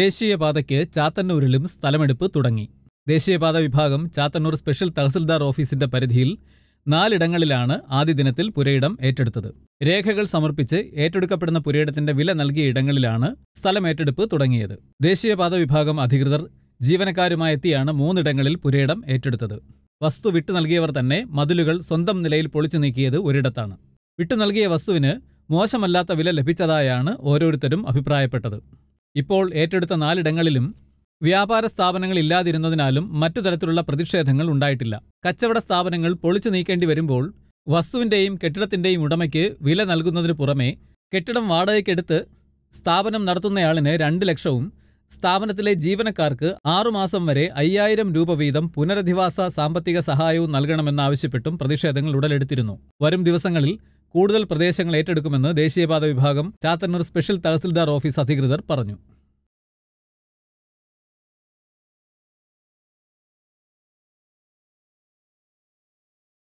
ദേശീയപാതയ്ക്ക് ചാത്തന്നൂരിലും സ്ഥലമെടുപ്പ് തുടങ്ങി ദേശീയപാത വിഭാഗം ചാത്തന്നൂർ സ്പെഷ്യൽ തഹസിൽദാർ ഓഫീസിന്റെ പരിധിയിൽ നാലിടങ്ങളിലാണ് ആദ്യ ദിനത്തിൽ പുരയിടം ഏറ്റെടുത്തത് രേഖകൾ സമർപ്പിച്ച് ഏറ്റെടുക്കപ്പെടുന്ന പുരയിടത്തിന്റെ വില നൽകിയ ഇടങ്ങളിലാണ് സ്ഥലമേറ്റെടുപ്പ് തുടങ്ങിയത് ദേശീയപാത വിഭാഗം അധികൃതർ ജീവനക്കാരുമായി മൂന്നിടങ്ങളിൽ പുരയിടം ഏറ്റെടുത്തത് വസ്തു വിട്ടു നൽകിയവർ തന്നെ മതിലുകൾ സ്വന്തം നിലയിൽ പൊളിച്ചു നീക്കിയത് ഒരിടത്താണ് വിട്ടു നൽകിയ വസ്തുവിന് മോശമല്ലാത്ത വില ലഭിച്ചതായാണ് ഓരോരുത്തരും അഭിപ്രായപ്പെട്ടത് ഇപ്പോൾ ഏറ്റെടുത്ത നാലിടങ്ങളിലും വ്യാപാര സ്ഥാപനങ്ങൾ ഇല്ലാതിരുന്നതിനാലും മറ്റു തരത്തിലുള്ള പ്രതിഷേധങ്ങൾ ഉണ്ടായിട്ടില്ല കച്ചവട സ്ഥാപനങ്ങൾ പൊളിച്ചു നീക്കേണ്ടി വരുമ്പോൾ വസ്തുവിന്റെയും കെട്ടിടത്തിന്റെയും ഉടമയ്ക്ക് വില നൽകുന്നതിന് പുറമെ കെട്ടിടം വാടകയ്ക്കെടുത്ത് സ്ഥാപനം നടത്തുന്നയാളിന് രണ്ട് ലക്ഷവും സ്ഥാപനത്തിലെ ജീവനക്കാർക്ക് ആറുമാസം വരെ അയ്യായിരം രൂപ വീതം പുനരധിവാസ സാമ്പത്തിക സഹായവും നൽകണമെന്നാവശ്യപ്പെട്ടും പ്രതിഷേധങ്ങൾ ഉടലെടുത്തിരുന്നു വരും ദിവസങ്ങളിൽ കൂടുതൽ പ്രദേശങ്ങൾ ഏറ്റെടുക്കുമെന്ന് ദേശീയപാത വിഭാഗം ചാത്തന്നൂർ സ്പെഷ്യൽ തഹസിൽദാർ ഓഫീസ് അധികൃതർ പറഞ്ഞു